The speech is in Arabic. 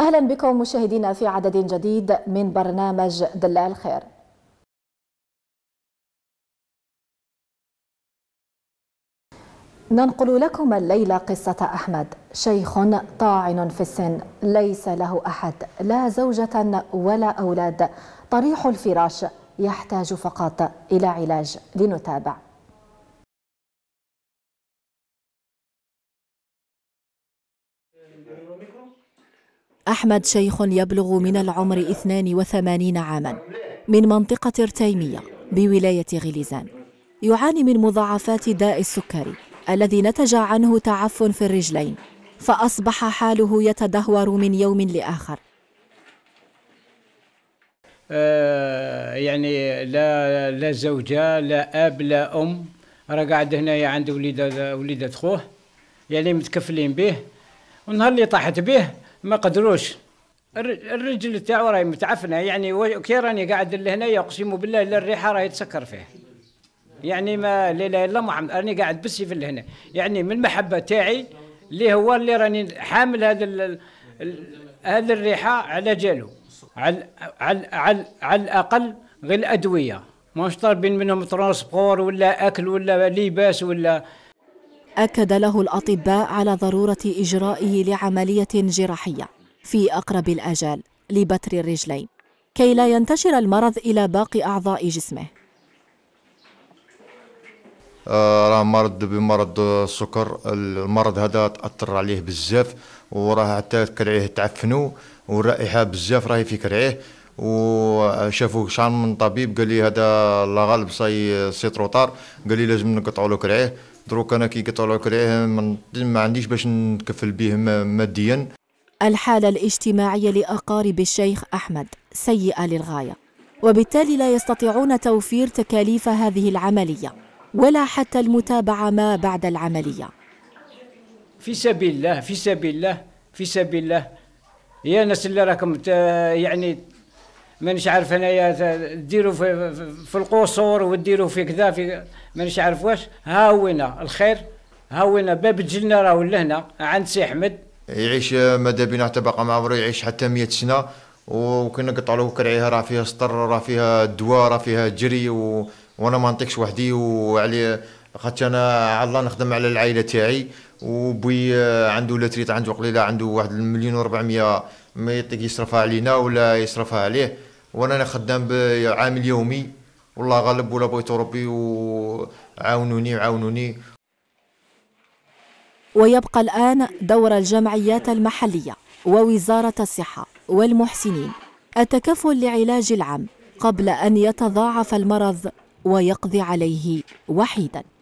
أهلا بكم مشاهدينا في عدد جديد من برنامج دلال خير ننقل لكم الليلة قصة أحمد شيخ طاعن في السن ليس له أحد لا زوجة ولا أولاد طريح الفراش يحتاج فقط إلى علاج لنتابع أحمد شيخ يبلغ من العمر 82 عاما من منطقة ارتيمية بولاية غليزان يعاني من مضاعفات داء السكري الذي نتج عنه تعفن في الرجلين فأصبح حاله يتدهور من يوم لآخر آه يعني لا لا زوجة لا أب لا أم راه قاعد هنايا عند وليدة وليدة خوه يعني متكفلين به ونهار اللي طاحت به ما قدروش الرجل تاعو راهي متعفنه يعني كي راني قاعد لهنا اقسم بالله الا الريحه راهي تسكر فيه يعني ما لا اله الا محمد راني قاعد بسي في لهنا يعني من المحبه تاعي اللي هو اللي راني حامل هذا هذا الريحه على جالو على على على, على الاقل غير الادويه ماش طالبين منهم ترونسبور ولا اكل ولا لباس ولا أكد له الأطباء على ضرورة إجرائه لعملية جراحية في أقرب الآجال لبتر الرجلين كي لا ينتشر المرض إلى باقي أعضاء جسمه آه، راه مرض بمرض السكر المرض هذا تاثر عليه بزاف وراه حتى كرعيه تعفنوا والرائحه بزاف راهي في كرعيه وشافوا شان من طبيب قال لي هذا لا غالب سي سي تروطار قال لي لازم نقطعوا له كرعيه دروك انا كي يطلعوك عليهم ما عنديش باش نتكفل بهم ماديا الحالة الاجتماعية لأقارب الشيخ أحمد سيئة للغاية وبالتالي لا يستطيعون توفير تكاليف هذه العملية ولا حتى المتابعة ما بعد العملية في سبيل الله في سبيل الله في سبيل الله يا ناس اللي راكم يعني مانيش عارف انايا ديروا في, في القصور وديروا في كذا في مانيش عارف واش ها وينا الخير ها وينا باب الجنه راهو لهنا عند سي احمد يعيش ماذا بينا حتى باقا مع عمره يعيش حتى 100 سنه وكنا نقطع له كرعيها راه فيها سطر راه فيها دواء راه فيها جري و... وانا ما نطيقش وحدي وعلي خاطر انا على الله نخدم على العائله تاعي وبوي عنده لاتريت عنده قليله عنده واحد المليون و400 ما يطيق يصرفها علينا ولا يصرفها عليه وانا خدام بعامل يومي والله غالب ولا بغيت ربي وعاونوني وعاونوني ويبقى الآن دور الجمعيات المحلية ووزارة الصحة والمحسنين التكفل لعلاج العام قبل أن يتضاعف المرض ويقضي عليه وحيداً